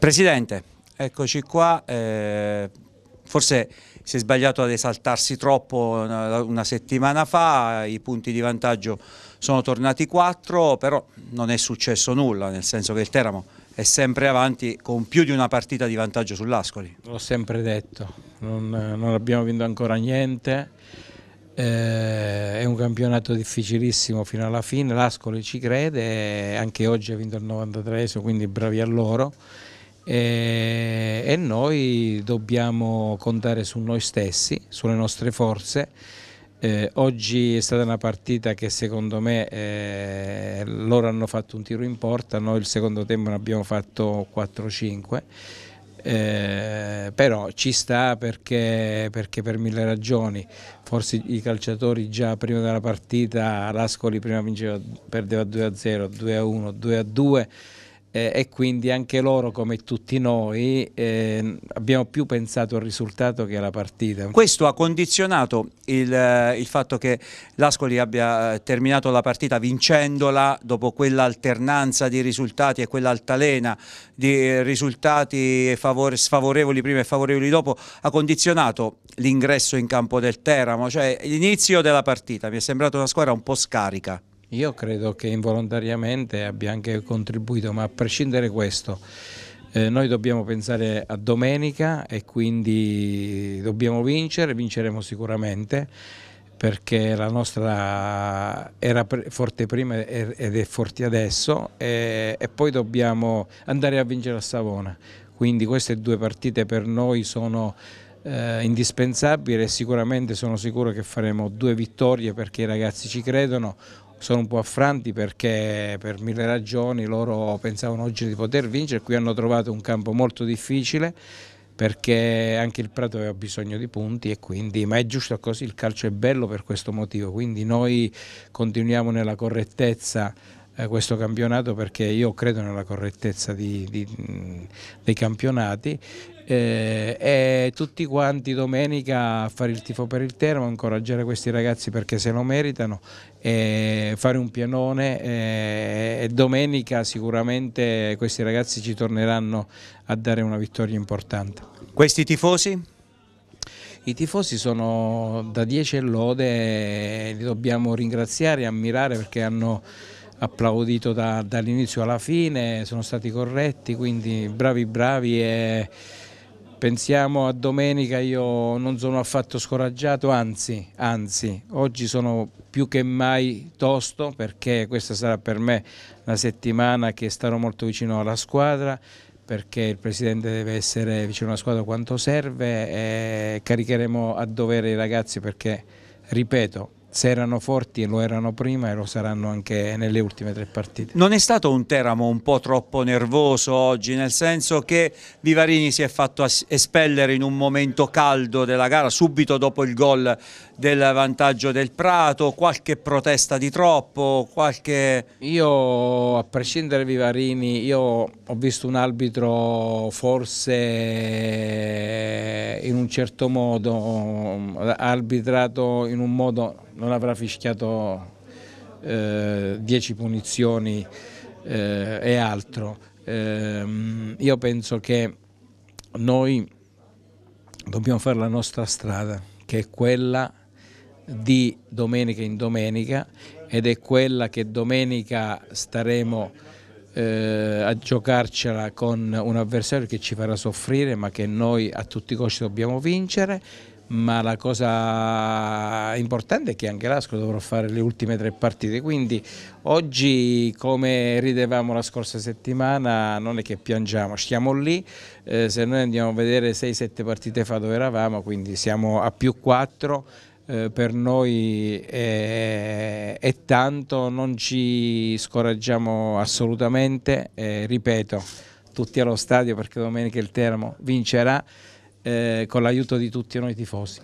Presidente, eccoci qua, eh, forse si è sbagliato ad esaltarsi troppo una, settimana fa, i punti di vantaggio sono tornati 4, però non è successo nulla, nel senso che il Teramo è sempre avanti con più di una partita di vantaggio sull'Ascoli. L'ho sempre detto, non, non, abbiamo vinto ancora niente, eh, è un campionato difficilissimo fino alla fine, l'Ascoli ci crede, anche oggi ha vinto il 93, quindi bravi a loro e, e noi dobbiamo contare su noi stessi, sulle nostre forze. Eh, oggi è stata una partita che secondo me eh, loro hanno fatto un tiro in porta, noi il secondo tempo ne abbiamo fatto 4-5, eh, però ci sta perché, perché, per mille ragioni, forse i calciatori già prima della partita, l'Ascoli prima vinceva, perdeva 2-0, 2-1, 2-2 eh, e quindi anche loro, come tutti noi, eh, abbiamo più pensato al risultato che alla partita. Questo ha condizionato il, eh, il fatto che l'Ascoli abbia eh, terminato la partita vincendola dopo quell'alternanza di risultati e quell'altalena di eh, risultati favore, sfavorevoli prima e favorevoli dopo, ha condizionato l'ingresso in campo del Teramo, cioè l'inizio della partita. Mi è sembrata una squadra un po' scarica. Io credo che involontariamente abbia anche contribuito, ma a prescindere da questo, eh, noi dobbiamo pensare a domenica e quindi dobbiamo vincere, vinceremo sicuramente perché la nostra era forte prima ed è forte adesso e, e poi dobbiamo andare a vincere a Savona. Quindi queste due partite per noi sono eh, indispensabili e sicuramente sono sicuro che faremo due vittorie perché i ragazzi ci credono, sono un po' affranti perché per mille ragioni loro pensavano oggi di poter vincere, qui hanno trovato un campo molto difficile perché anche il Prato aveva bisogno di punti quindi, ma è giusto così, il calcio è bello per questo motivo, quindi noi continuiamo nella correttezza eh, questo campionato perché io credo nella correttezza di, di, mm, dei campionati eh, e tutti quanti domenica a fare il tifo per il Teramo, incoraggiare questi ragazzi perché se lo meritano, eh, fare un pianone eh, e domenica sicuramente questi ragazzi ci torneranno a dare una vittoria importante. Questi tifosi? I tifosi sono da 10 lode, li dobbiamo ringraziare e ammirare perché hanno applaudito da, dall'inizio alla fine, sono stati corretti, quindi bravi bravi e pensiamo a domenica, io non sono affatto scoraggiato, anzi, anzi, oggi sono più che mai tosto perché questa sarà per me la settimana che starò molto vicino alla squadra perché il presidente deve essere vicino alla squadra quanto serve e caricheremo a dovere i ragazzi perché, ripeto, se erano forti lo erano prima e lo saranno anche nelle ultime tre partite. Non è stato un Teramo un po' troppo nervoso oggi, nel senso che Vivarini si è fatto espellere in un momento caldo della gara, subito dopo il gol del vantaggio del Prato, qualche protesta di troppo, qualche... Io, a prescindere Vivarini, io ho visto un arbitro forse in un certo modo, mm, arbitrato in un modo non avrà fischiato eh, 10 punizioni eh, e altro. Eh, io penso che noi dobbiamo fare la nostra strada, che è quella di domenica in domenica ed è quella che domenica staremo eh, a giocarcela con un avversario che ci farà soffrire ma che noi a tutti i costi dobbiamo vincere ma la cosa importante è che anche l'Asco dovrà fare le ultime tre partite, quindi oggi come ridevamo la scorsa settimana non è che piangiamo, stiamo lì, eh, se noi andiamo a vedere 6-7 partite fa dove eravamo, quindi siamo a più 4 eh, per noi è, è, tanto, non ci scoraggiamo assolutamente, eh, ripeto, tutti allo stadio perché domenica il Teramo vincerà eh, con l'aiuto di tutti noi tifosi.